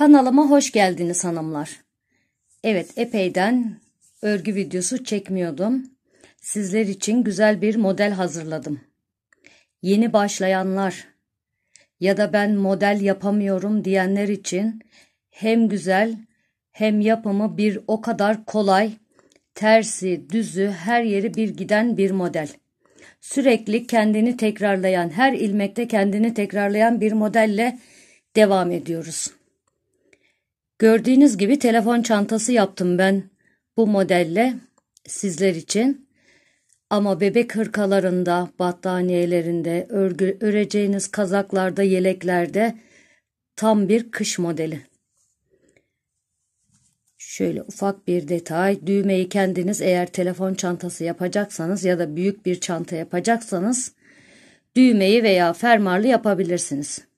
Kanalıma hoş geldiniz hanımlar. Evet epeyden örgü videosu çekmiyordum. Sizler için güzel bir model hazırladım. Yeni başlayanlar ya da ben model yapamıyorum diyenler için hem güzel hem yapımı bir o kadar kolay, tersi, düzü, her yeri bir giden bir model. Sürekli kendini tekrarlayan, her ilmekte kendini tekrarlayan bir modelle devam ediyoruz. Gördüğünüz gibi telefon çantası yaptım ben bu modelle sizler için. Ama bebek hırkalarında, battaniyelerinde, örgü, öreceğiniz kazaklarda, yeleklerde tam bir kış modeli. Şöyle ufak bir detay. Düğmeyi kendiniz eğer telefon çantası yapacaksanız ya da büyük bir çanta yapacaksanız düğmeyi veya fermarlı yapabilirsiniz.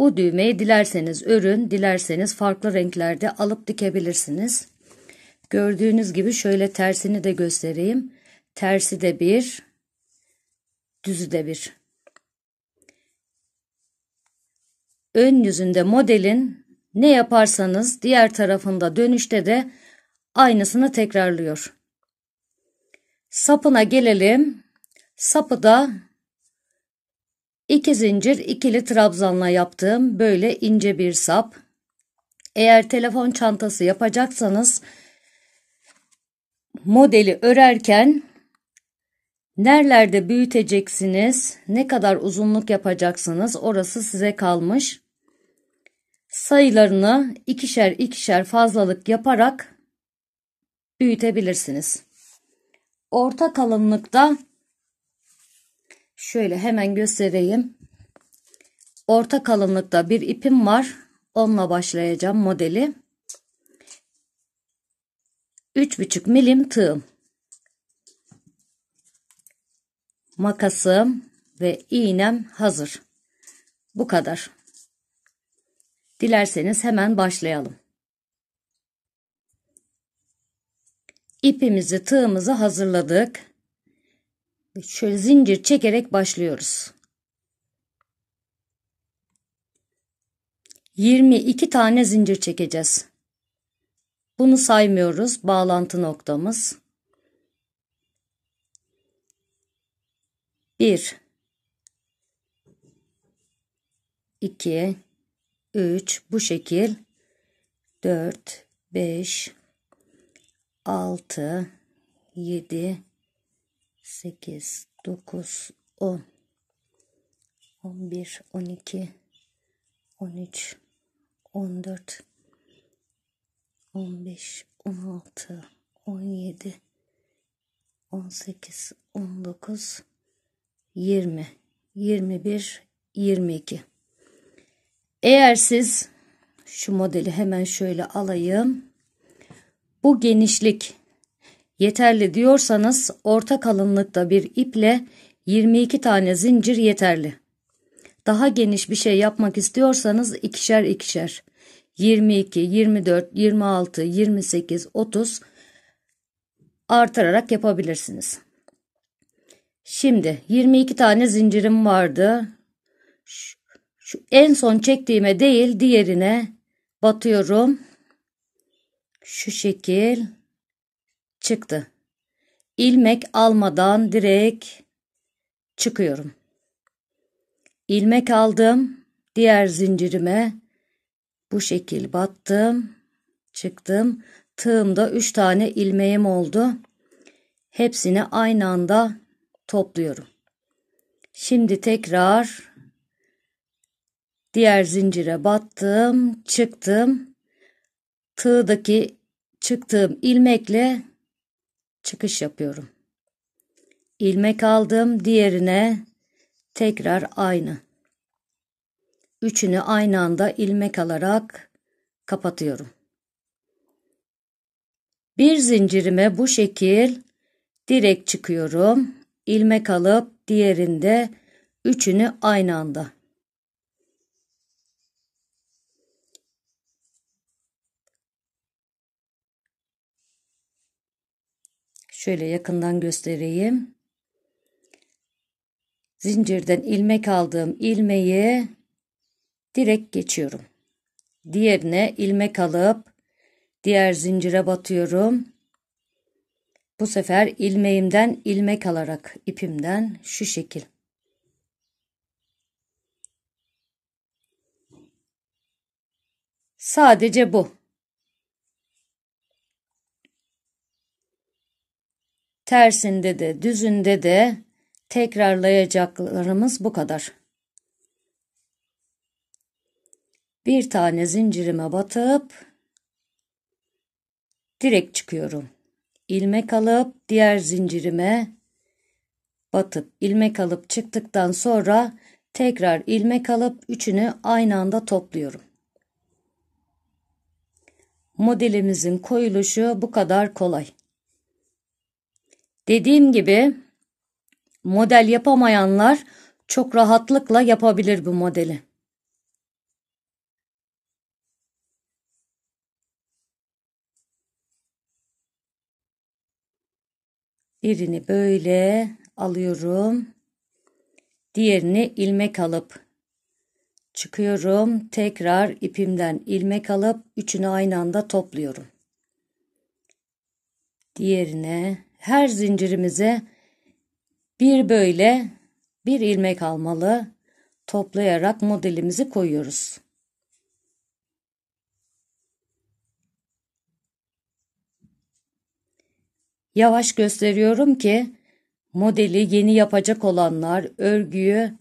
Bu düğmeyi dilerseniz örün, dilerseniz farklı renklerde alıp dikebilirsiniz. Gördüğünüz gibi şöyle tersini de göstereyim. Tersi de bir, düzü de bir. Ön yüzünde modelin ne yaparsanız diğer tarafında dönüşte de aynısını tekrarlıyor. Sapına gelelim. Sapı da İki zincir ikili trabzanla yaptığım böyle ince bir sap. Eğer telefon çantası yapacaksanız modeli örerken nerelerde büyüteceksiniz, ne kadar uzunluk yapacaksınız orası size kalmış. Sayılarını ikişer ikişer fazlalık yaparak büyütebilirsiniz. Orta kalınlıkta Şöyle hemen göstereyim. Orta kalınlıkta bir ipim var. Onunla başlayacağım modeli. 3,5 milim tığım. Makasım ve iğnem hazır. Bu kadar. Dilerseniz hemen başlayalım. İpimizi tığımızı hazırladık. Şöyle zincir çekerek başlıyoruz. 22 tane zincir çekeceğiz. Bunu saymıyoruz. Bağlantı noktamız. 1 2 3 bu şekil 4 5 6 7 8, 9, 10, 11, 12, 13, 14, 15, 16, 17, 18, 19, 20, 21, 22. Eğer siz şu modeli hemen şöyle alayım. Bu genişlik Yeterli diyorsanız orta kalınlıkta bir iple 22 tane zincir yeterli. Daha geniş bir şey yapmak istiyorsanız ikişer ikişer. 22, 24, 26, 28, 30 artırarak yapabilirsiniz. Şimdi 22 tane zincirim vardı. Şu, şu en son çektiğime değil diğerine batıyorum. Şu şekil çıktı. İlmek almadan direkt çıkıyorum. İlmek aldım. Diğer zincirime bu şekil battım. Çıktım. Tığımda 3 tane ilmeğim oldu. Hepsini aynı anda topluyorum. Şimdi tekrar diğer zincire battım, çıktım. Tığdaki çıktığım ilmekle çıkış yapıyorum. İlmek aldım diğerine tekrar aynı. Üçünü aynı anda ilmek alarak kapatıyorum. Bir zincirime bu şekil direkt çıkıyorum. İlmek alıp diğerinde üçünü aynı anda Şöyle yakından göstereyim. Zincirden ilmek aldığım ilmeği direkt geçiyorum. Diğerine ilmek alıp diğer zincire batıyorum. Bu sefer ilmeğimden ilmek alarak ipimden şu şekil. Sadece bu. Tersinde de düzünde de tekrarlayacaklarımız bu kadar. Bir tane zincirime batıp direkt çıkıyorum. İlmek alıp diğer zincirime batıp ilmek alıp çıktıktan sonra tekrar ilmek alıp üçünü aynı anda topluyorum. Modelimizin koyuluşu bu kadar kolay. Dediğim gibi model yapamayanlar çok rahatlıkla yapabilir bu modeli. Birini böyle alıyorum. Diğerini ilmek alıp çıkıyorum. Tekrar ipimden ilmek alıp üçünü aynı anda topluyorum. Diğerine her zincirimize bir böyle bir ilmek almalı, toplayarak modelimizi koyuyoruz. Yavaş gösteriyorum ki modeli yeni yapacak olanlar, örgüyü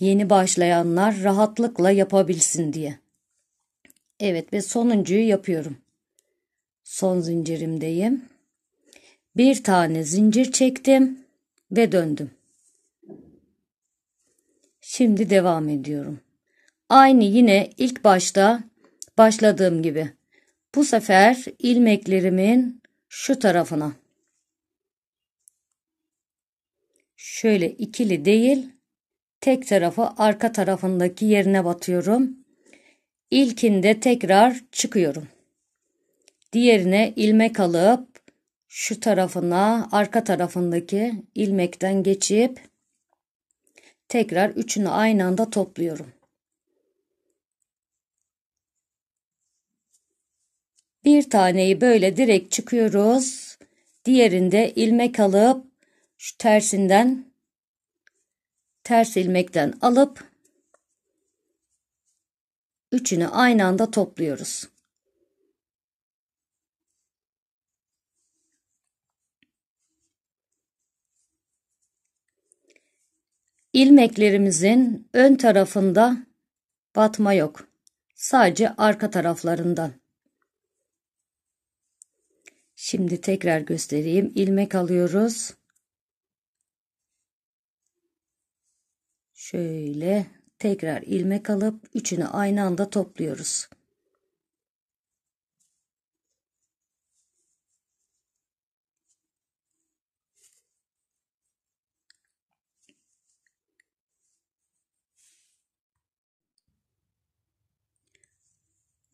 yeni başlayanlar rahatlıkla yapabilsin diye. Evet ve sonuncuyu yapıyorum. Son zincirimdeyim. Bir tane zincir çektim ve döndüm. Şimdi devam ediyorum. Aynı yine ilk başta başladığım gibi. Bu sefer ilmeklerimin şu tarafına. Şöyle ikili değil, tek tarafı arka tarafındaki yerine batıyorum. İlkinde tekrar çıkıyorum. Diğerine ilmek alıp şu tarafına arka tarafındaki ilmekten geçip tekrar üçünü aynı anda topluyorum. Bir taneyi böyle direkt çıkıyoruz. Diğerinde ilmek alıp şu tersinden ters ilmekten alıp üçünü aynı anda topluyoruz. İlmeklerimizin ön tarafında batma yok. Sadece arka taraflarından. Şimdi tekrar göstereyim. İlmek alıyoruz. Şöyle tekrar ilmek alıp üçünü aynı anda topluyoruz.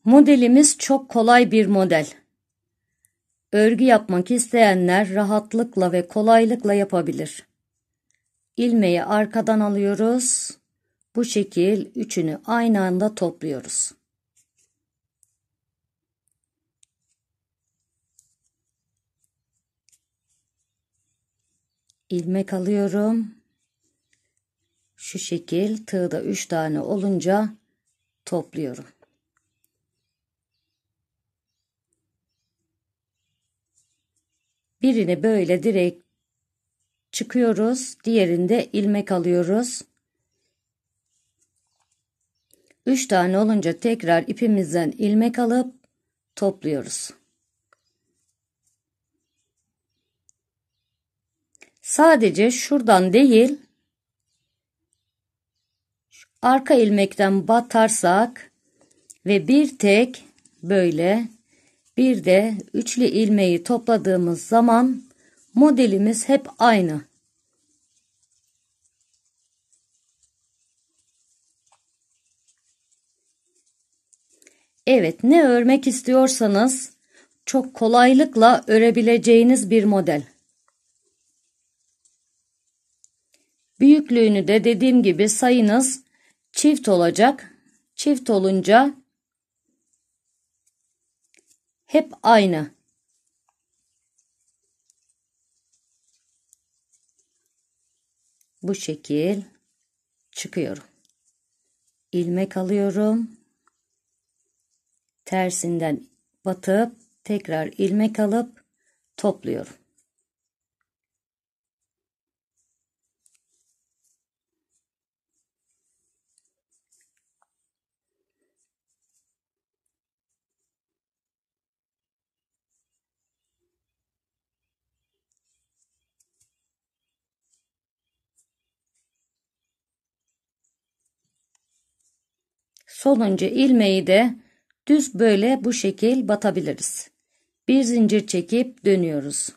Modelimiz çok kolay bir model. Örgü yapmak isteyenler rahatlıkla ve kolaylıkla yapabilir. İlmeği arkadan alıyoruz. Bu şekil üçünü aynı anda topluyoruz. ilmek alıyorum. Şu şekil tığda üç tane olunca topluyorum. Birini böyle direkt çıkıyoruz. Diğerinde ilmek alıyoruz. 3 tane olunca tekrar ipimizden ilmek alıp topluyoruz. Sadece şuradan değil arka ilmekten batarsak ve bir tek böyle bir de üçlü ilmeği topladığımız zaman modelimiz hep aynı. Evet, ne örmek istiyorsanız çok kolaylıkla örebileceğiniz bir model. Büyüklüğünü de dediğim gibi sayınız çift olacak. Çift olunca hep aynı. Bu şekil çıkıyorum. İlmek alıyorum. Tersinden batıp tekrar ilmek alıp topluyorum. Solunca ilmeği de düz böyle bu şekil batabiliriz. Bir zincir çekip dönüyoruz.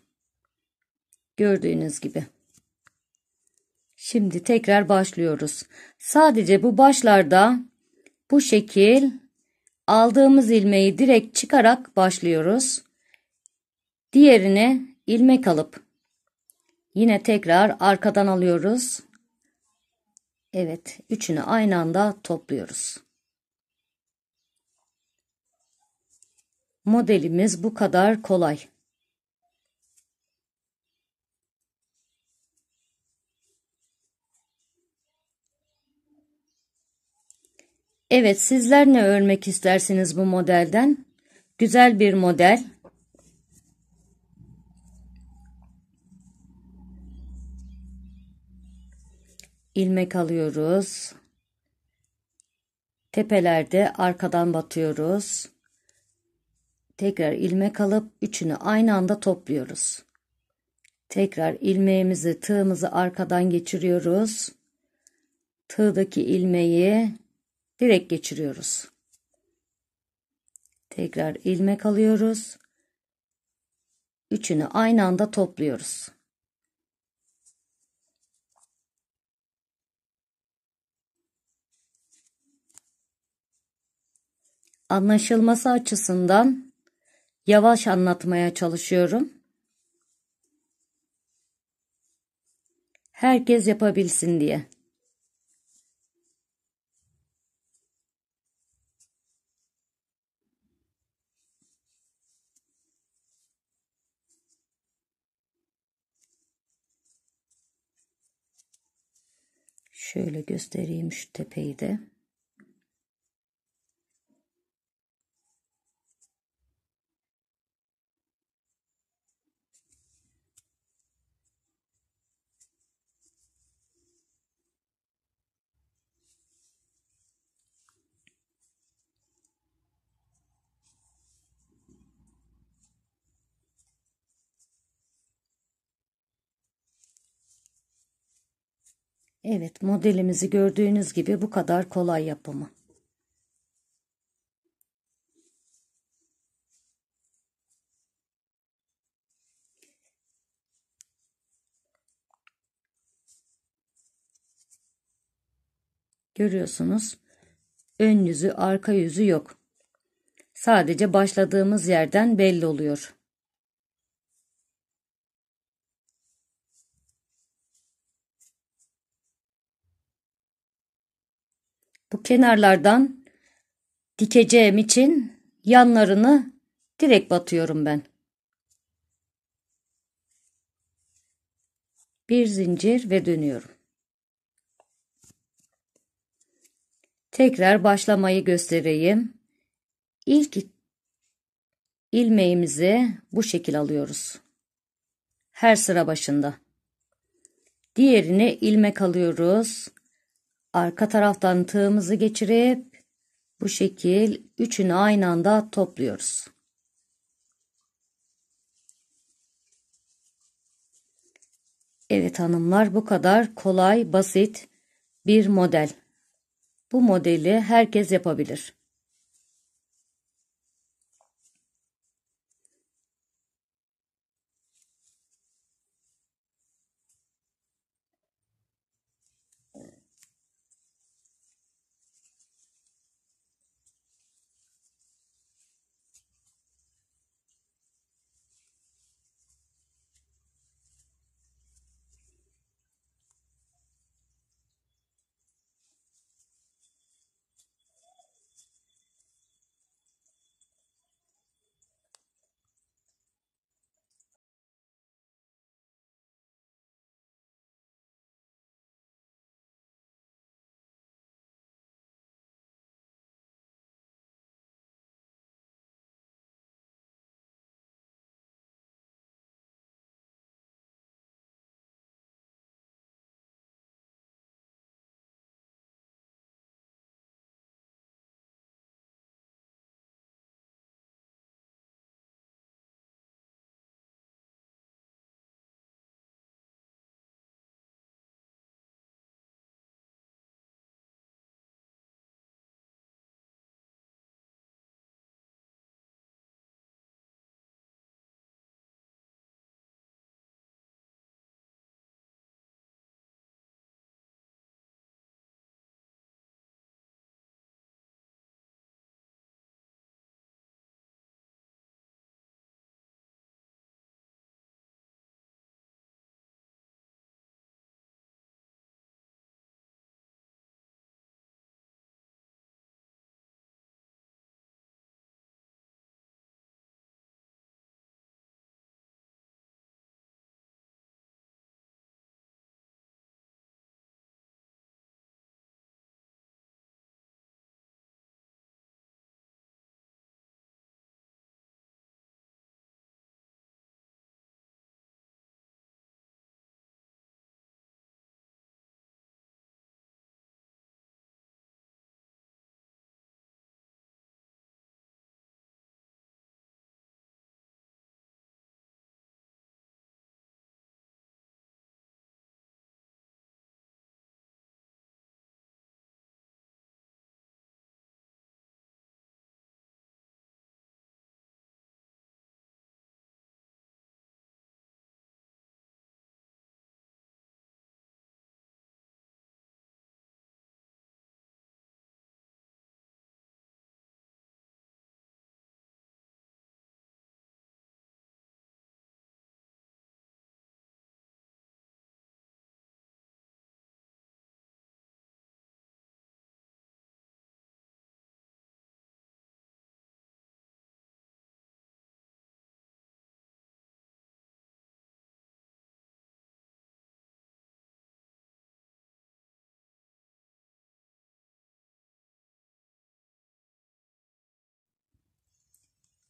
Gördüğünüz gibi. Şimdi tekrar başlıyoruz. Sadece bu başlarda bu şekil aldığımız ilmeği direkt çıkarak başlıyoruz. Diğerine ilmek alıp yine tekrar arkadan alıyoruz. Evet, üçünü aynı anda topluyoruz. Modelimiz bu kadar kolay. Evet, sizler ne örmek istersiniz bu modelden? Güzel bir model. ilmek alıyoruz. Tepelerde arkadan batıyoruz. Tekrar ilmek alıp üçünü aynı anda topluyoruz. Tekrar ilmeğimizi tığımızı arkadan geçiriyoruz. Tığdaki ilmeği direkt geçiriyoruz. Tekrar ilmek alıyoruz. Üçünü aynı anda topluyoruz. Anlaşılması açısından Yavaş anlatmaya çalışıyorum. Herkes yapabilsin diye. Şöyle göstereyim şu tepeyi de. Evet modelimizi gördüğünüz gibi bu kadar kolay yapımı. Görüyorsunuz ön yüzü arka yüzü yok. Sadece başladığımız yerden belli oluyor. Kenarlardan dikeceğim için yanlarını direk batıyorum ben. Bir zincir ve dönüyorum. Tekrar başlamayı göstereyim. İlk ilmeğimizi bu şekil alıyoruz. Her sıra başında. Diğerini ilmek alıyoruz arka taraftan tığımızı geçirip bu şekil üçünü aynı anda topluyoruz. Evet hanımlar bu kadar kolay, basit bir model. Bu modeli herkes yapabilir.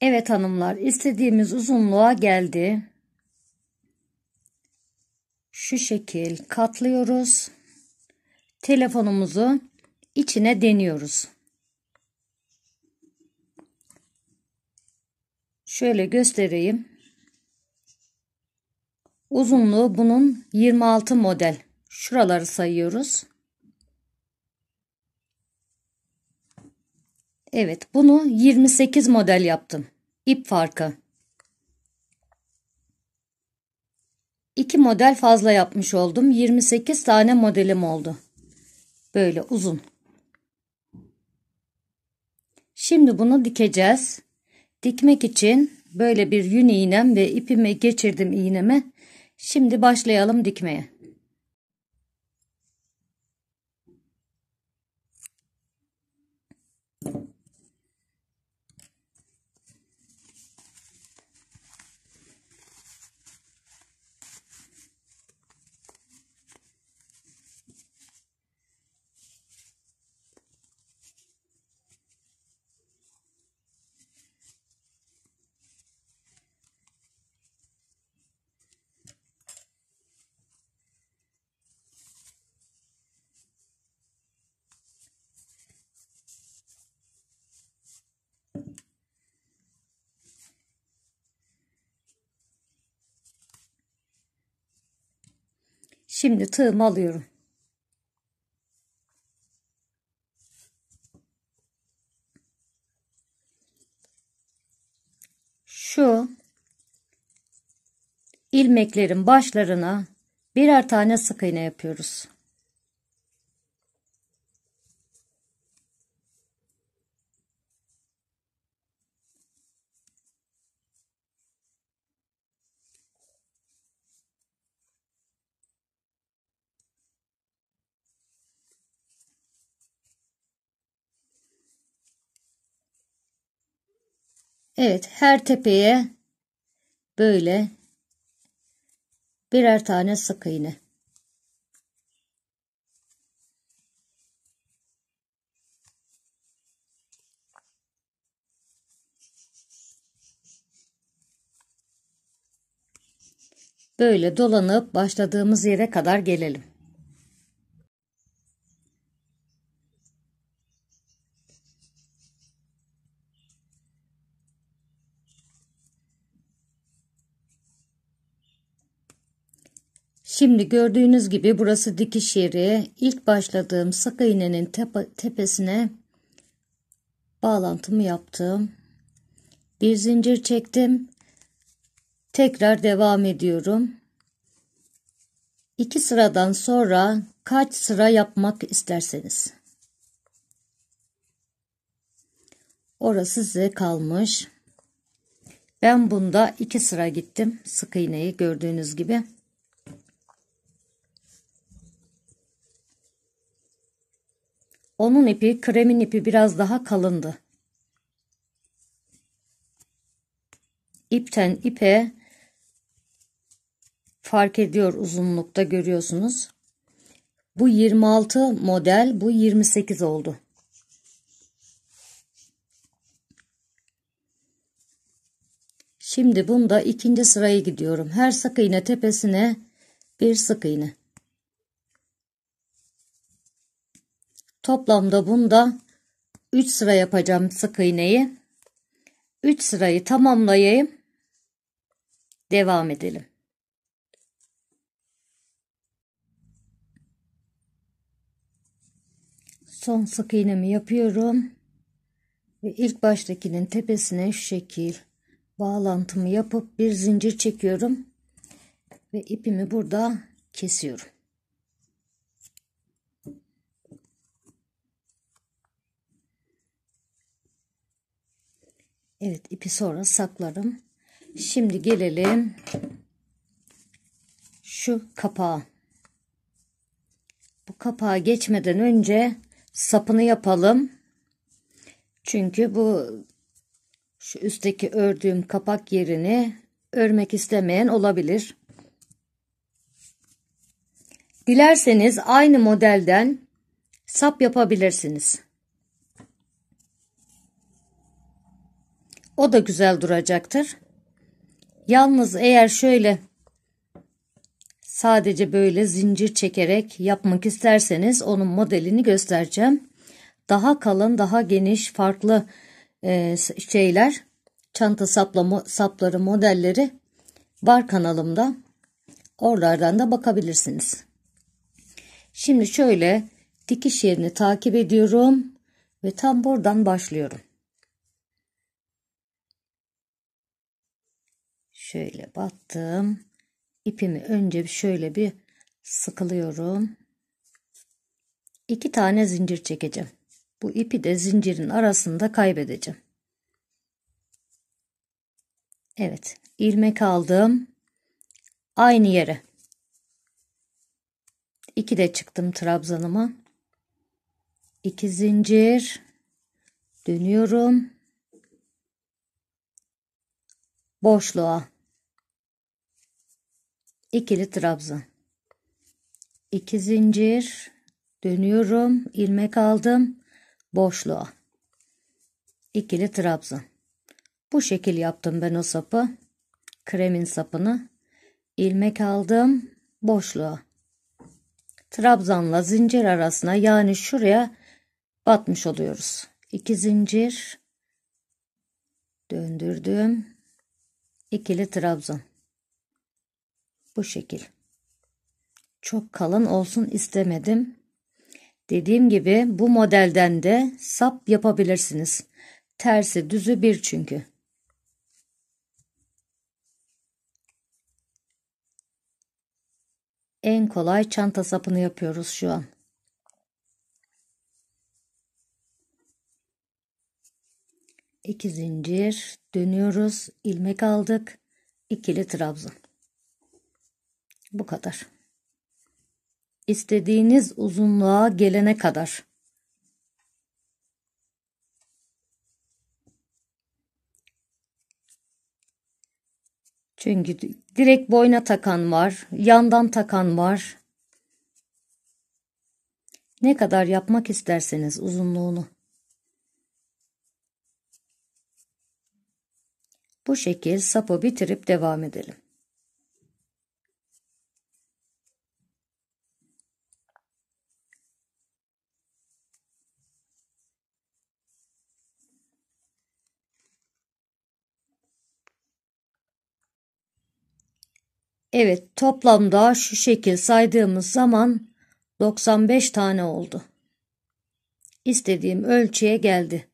Evet hanımlar, istediğimiz uzunluğa geldi. Şu şekil katlıyoruz. Telefonumuzu içine deniyoruz. Şöyle göstereyim. Uzunluğu bunun 26 model. Şuraları sayıyoruz. Evet bunu 28 model yaptım. İp farkı. 2 model fazla yapmış oldum. 28 tane modelim oldu. Böyle uzun. Şimdi bunu dikeceğiz. Dikmek için böyle bir yün iğnem ve ipime geçirdim iğnemi. Şimdi başlayalım dikmeye. Şimdi tığımı alıyorum. Şu ilmeklerin başlarına birer tane sık iğne yapıyoruz. Evet her tepeye böyle birer tane sık iğne. Böyle dolanıp başladığımız yere kadar gelelim. Şimdi gördüğünüz gibi burası dikiş yeri. İlk başladığım sık iğnenin tepe, tepesine bağlantımı yaptım. Bir zincir çektim. Tekrar devam ediyorum. İki sıradan sonra kaç sıra yapmak isterseniz. Orası size kalmış. Ben bunda iki sıra gittim. Sık iğneyi gördüğünüz gibi. Onun ipi kremin ipi biraz daha kalındı. İpten ipe fark ediyor uzunlukta görüyorsunuz. Bu 26 model bu 28 oldu. Şimdi bunda ikinci sıraya gidiyorum. Her sık iğne tepesine bir sık iğne. Toplamda bunda 3 sıra yapacağım sık iğneyi. 3 sırayı tamamlayayım. Devam edelim. Son sık iğnemi yapıyorum. Ve ilk baştakinin tepesine şu şekil bağlantımı yapıp bir zincir çekiyorum. Ve ipimi burada kesiyorum. Evet ipi sonra saklarım. Şimdi gelelim şu kapağa. Bu kapağa geçmeden önce sapını yapalım. Çünkü bu şu üstteki ördüğüm kapak yerini örmek istemeyen olabilir. Dilerseniz aynı modelden sap yapabilirsiniz. O da güzel duracaktır. Yalnız eğer şöyle sadece böyle zincir çekerek yapmak isterseniz onun modelini göstereceğim. Daha kalın, daha geniş, farklı e, şeyler, çanta saplama, sapları modelleri var kanalımda. Oralardan da bakabilirsiniz. Şimdi şöyle dikiş yerini takip ediyorum ve tam buradan başlıyorum. Şöyle battım. ipimi önce şöyle bir sıkılıyorum. İki tane zincir çekeceğim. Bu ipi de zincirin arasında kaybedeceğim. Evet, ilmek aldım. Aynı yere. İki de çıktım trabzanıma. İki zincir. Dönüyorum. Boşluğa ikili trabzan iki zincir dönüyorum ilmek aldım boşluğa ikili trabzan bu şekil yaptım ben o sapı kremin sapını ilmek aldım boşluğa trabzanla zincir arasına yani şuraya batmış oluyoruz 2 zincir döndürdüm ikili trabzan bu şekil. Çok kalın olsun istemedim. Dediğim gibi bu modelden de sap yapabilirsiniz. Tersi düzü bir çünkü. En kolay çanta sapını yapıyoruz şu an. İki zincir dönüyoruz. ilmek aldık. ikili trabzan. Bu kadar. İstediğiniz uzunluğa gelene kadar. Çünkü direkt boyna takan var, yandan takan var. Ne kadar yapmak isterseniz uzunluğunu. Bu şekil sapı bitirip devam edelim. Evet toplamda şu şekil saydığımız zaman 95 tane oldu. İstediğim ölçüye geldi.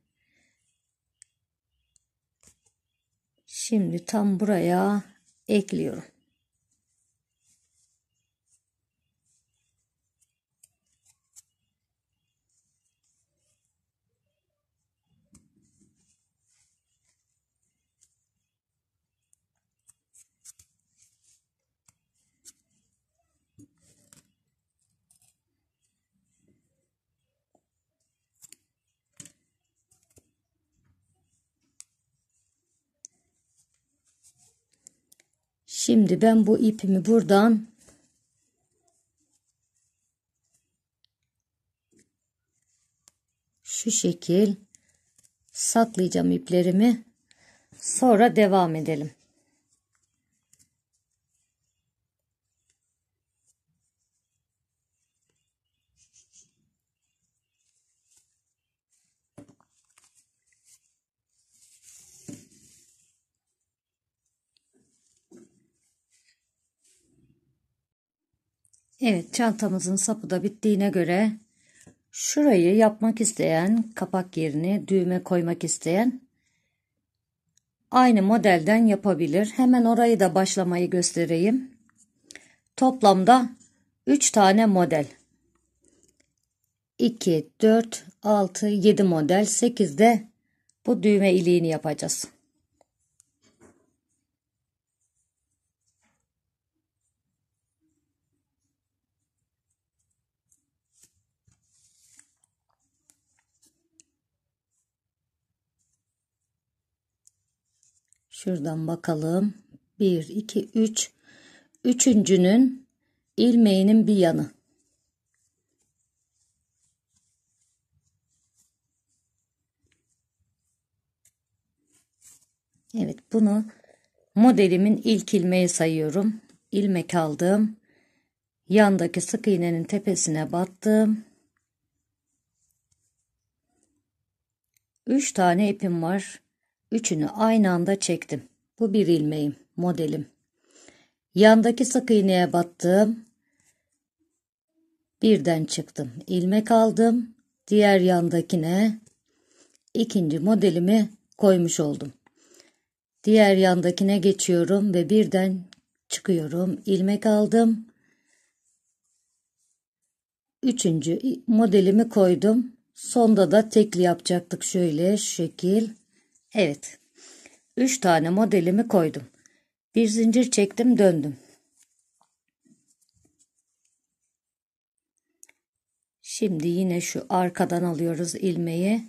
Şimdi tam buraya ekliyorum. Şimdi ben bu ipimi buradan şu şekil saklayacağım iplerimi. Sonra devam edelim. Evet çantamızın sapı da bittiğine göre şurayı yapmak isteyen kapak yerini düğme koymak isteyen aynı modelden yapabilir. Hemen orayı da başlamayı göstereyim. Toplamda 3 tane model. 2, 4, 6, 7 model 8 de bu düğme iliğini yapacağız. Şuradan bakalım. 1, 2, 3. Üçüncünün ilmeğinin bir yanı. Evet bunu modelimin ilk ilmeği sayıyorum. İlmek aldım. Yandaki sık iğnenin tepesine battım. 3 tane ipim var. Üçünü aynı anda çektim. Bu bir ilmeğim, modelim. Yandaki sık iğneye battım. Birden çıktım. İlmek aldım. Diğer yandakine ikinci modelimi koymuş oldum. Diğer yandakine geçiyorum ve birden çıkıyorum. İlmek aldım. Üçüncü modelimi koydum. Sonda da tekli yapacaktık şöyle şu şekil. Evet. Üç tane modelimi koydum. Bir zincir çektim döndüm. Şimdi yine şu arkadan alıyoruz ilmeği.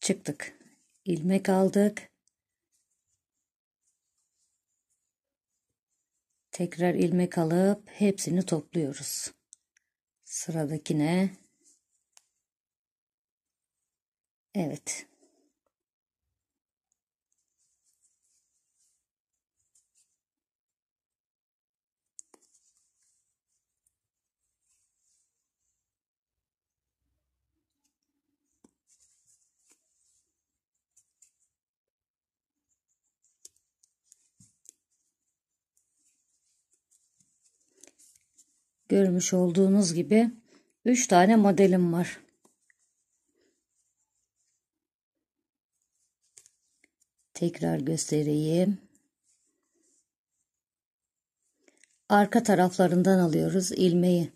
Çıktık. İlmek aldık. Tekrar ilmek alıp hepsini topluyoruz. Sıradakine Evet. Görmüş olduğunuz gibi 3 tane modelim var. Tekrar göstereyim. Arka taraflarından alıyoruz ilmeği.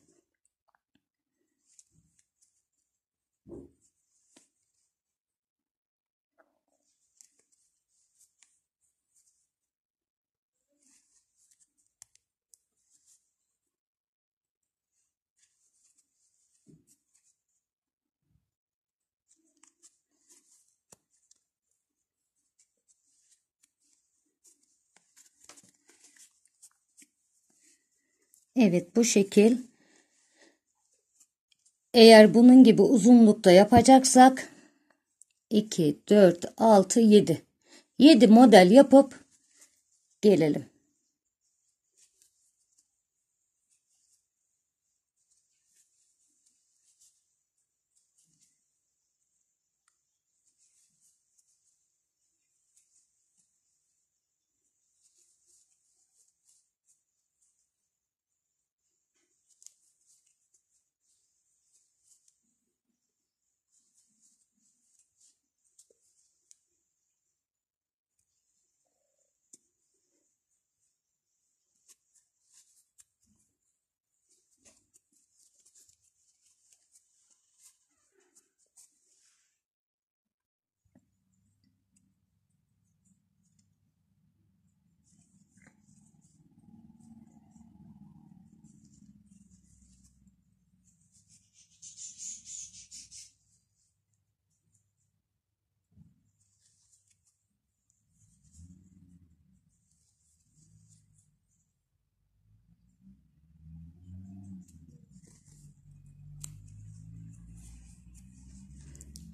Evet bu şekil. Eğer bunun gibi uzunlukta yapacaksak 2, 4, 6, 7. 7 model yapıp gelelim.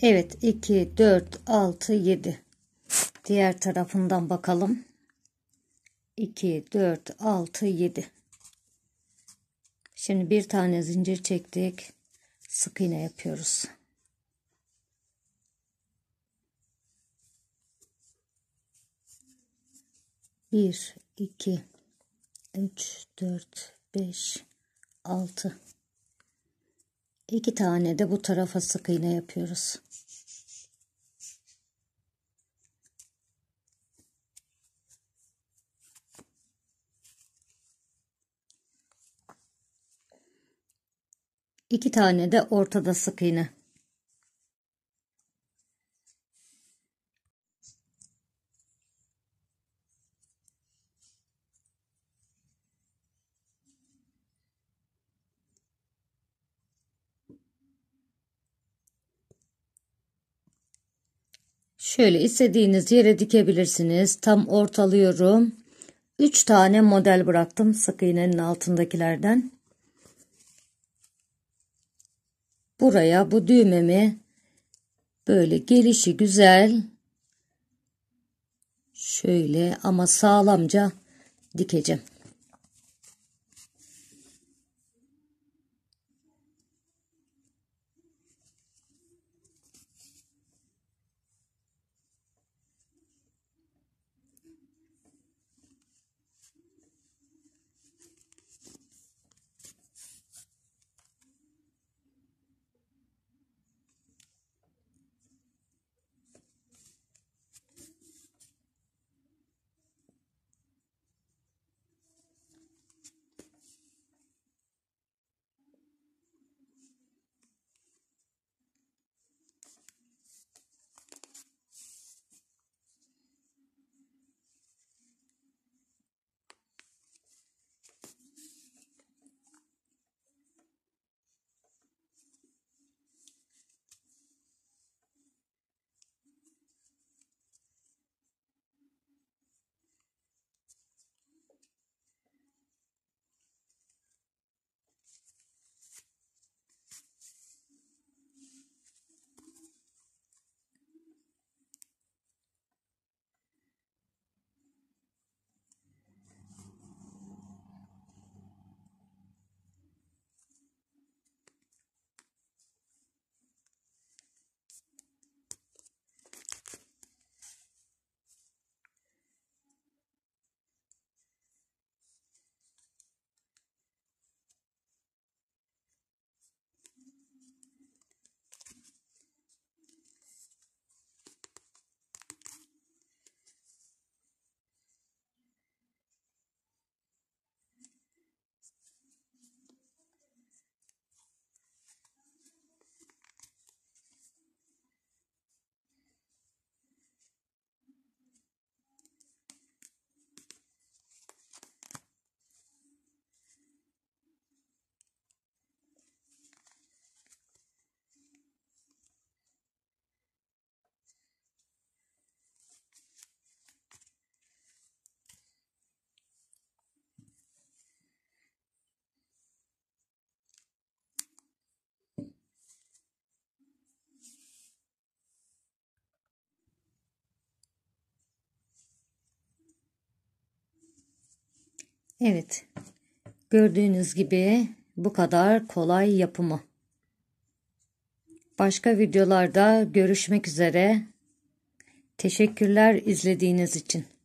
Evet 2 4 6 7 diğer tarafından bakalım 2 4 6 7 şimdi bir tane zincir çektik sık iğne yapıyoruz bir iki üç dört beş altı iki tane de bu tarafa sık iğne yapıyoruz İki tane de ortada sık iğne. Şöyle istediğiniz yere dikebilirsiniz. Tam ortalıyorum. 3 tane model bıraktım sık iğnenin altındakilerden. buraya bu düğmemi böyle gelişi güzel şöyle ama sağlamca dikeceğim. Evet. Gördüğünüz gibi bu kadar kolay yapımı. Başka videolarda görüşmek üzere. Teşekkürler izlediğiniz için.